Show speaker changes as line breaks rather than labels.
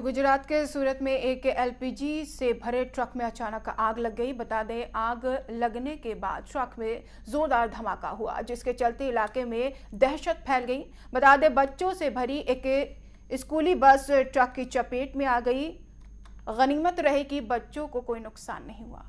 गुजरात के सूरत में एक एलपीजी से भरे ट्रक में अचानक आग लग गई बता दें आग लगने के बाद ट्रक में जोरदार धमाका हुआ जिसके चलते इलाके में दहशत फैल गई बता दें बच्चों से भरी एक स्कूली बस ट्रक की चपेट में आ गई गनीमत रहे कि बच्चों को कोई नुकसान नहीं हुआ